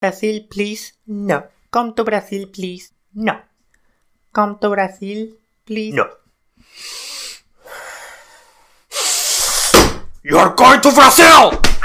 Brasil, please, no. Come to Brasil, please, no. Come to Brasil, please. No. You're going to Brazil!